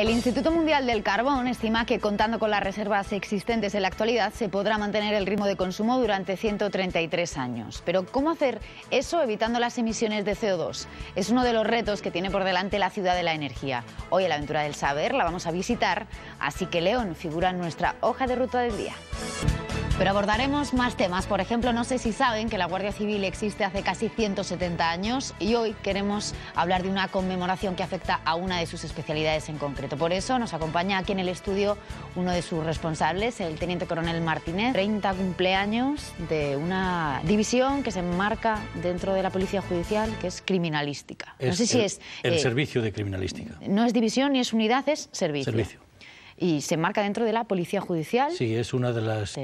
El Instituto Mundial del Carbón estima que contando con las reservas existentes en la actualidad se podrá mantener el ritmo de consumo durante 133 años. Pero ¿cómo hacer eso evitando las emisiones de CO2? Es uno de los retos que tiene por delante la ciudad de la energía. Hoy en la aventura del saber la vamos a visitar, así que León figura en nuestra hoja de ruta del día. Pero abordaremos más temas. Por ejemplo, no sé si saben que la Guardia Civil existe hace casi 170 años y hoy queremos hablar de una conmemoración que afecta a una de sus especialidades en concreto. Por eso nos acompaña aquí en el estudio uno de sus responsables, el teniente coronel Martínez. 30 cumpleaños de una división que se enmarca dentro de la Policía Judicial, que es criminalística. no sé si el, es... El eh, servicio de criminalística. No es división ni es unidad, es servicio. Servicio. Y se enmarca dentro de la Policía Judicial. Sí, es una de las...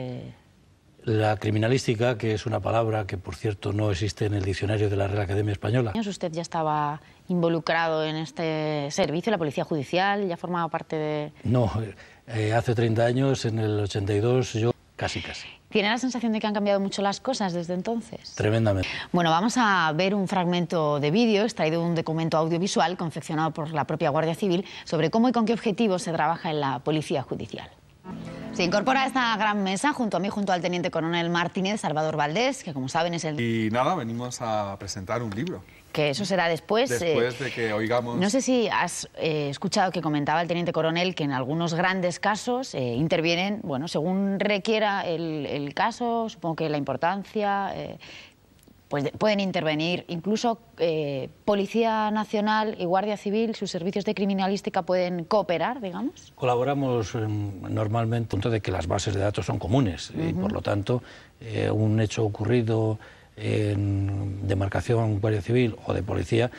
La criminalística, que es una palabra que, por cierto, no existe en el diccionario de la Real Academia Española. Usted ya estaba involucrado en este servicio, la Policía Judicial, ya formaba parte de... No, eh, hace 30 años, en el 82, yo casi, casi. ¿Tiene la sensación de que han cambiado mucho las cosas desde entonces? Tremendamente. Bueno, vamos a ver un fragmento de vídeo extraído de un documento audiovisual confeccionado por la propia Guardia Civil sobre cómo y con qué objetivos se trabaja en la Policía Judicial. Se incorpora a esta gran mesa junto a mí, junto al teniente coronel Martínez, Salvador Valdés, que como saben es el... Y nada, venimos a presentar un libro. Que eso será después. Después eh, de que oigamos... No sé si has eh, escuchado que comentaba el teniente coronel que en algunos grandes casos eh, intervienen, bueno, según requiera el, el, caso, supongo que la importancia pues pueden intervenir incluso eh, Policía Nacional y Guardia Civil, sus servicios de criminalística pueden cooperar, digamos. Colaboramos em, normalmente, punto de que las bases de datos son comunes y por lo tanto eh, un hecho ocurrido en demarcación Guardia Civil o de policía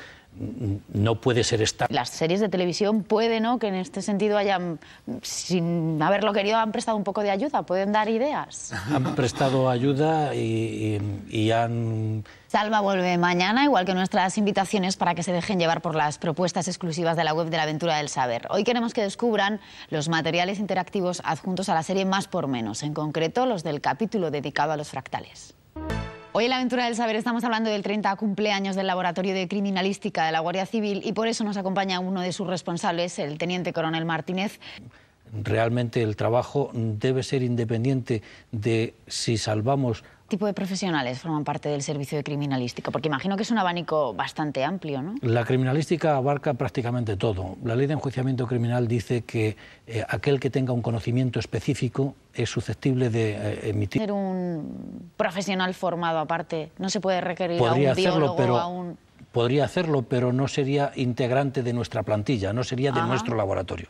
no puede ser esta. Las series de televisión pueden, ¿no? Que en este sentido hayan, sin haberlo querido, han prestado un poco de ayuda, pueden dar ideas. Han prestado ayuda y, y han... Salva vuelve mañana, igual que nuestras invitaciones para que se dejen llevar por las propuestas exclusivas de la web de la Aventura del Saber. Hoy queremos que descubran los materiales interactivos adjuntos a la serie Más por Menos, en concreto los del capítulo dedicado a los fractales. Hoy en la aventura del saber estamos hablando del 30 cumpleaños del Laboratorio de Criminalística de la Guardia Civil y por eso nos acompaña uno de sus responsables, el teniente coronel Martínez. Realmente el trabajo debe ser independiente de si salvamos este tipo de profesionales forman parte del servicio de criminalística? Porque imagino que es un abanico bastante amplio, ¿no? La criminalística abarca prácticamente todo. La ley de enjuiciamiento criminal dice que eh, aquel que tenga un conocimiento específico es susceptible de eh, emitir profesional formado aparte? ¿No se puede requerir un hacerlo, biólogo pero, Podría hacerlo, pero no sería integrante de nuestra plantilla, no sería de nuestro laboratorio.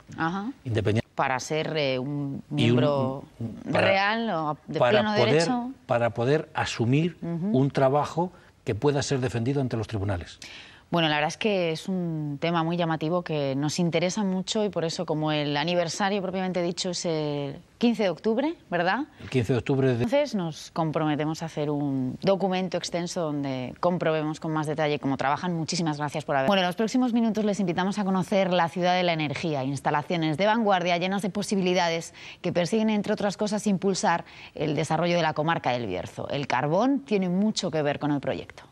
Para ser eh, un miembro real o de para poder, derecho. Para poder asumir un trabajo que pueda ser defendido ante los tribunales. Bueno, la verdad es que es un tema muy llamativo que nos interesa mucho y por eso como el aniversario propiamente dicho es el 15 de octubre, ¿verdad? El 15 de octubre. Entonces nos comprometemos a hacer un documento extenso donde comprobemos con más detalle cómo trabajan. Muchísimas gracias por haber. Bueno, en los próximos minutos les invitamos a conocer la ciudad de la energía, instalaciones de vanguardia llenas de posibilidades que persiguen, entre otras cosas, impulsar el desarrollo de la comarca del Bierzo. El carbón tiene mucho que ver con el proyecto.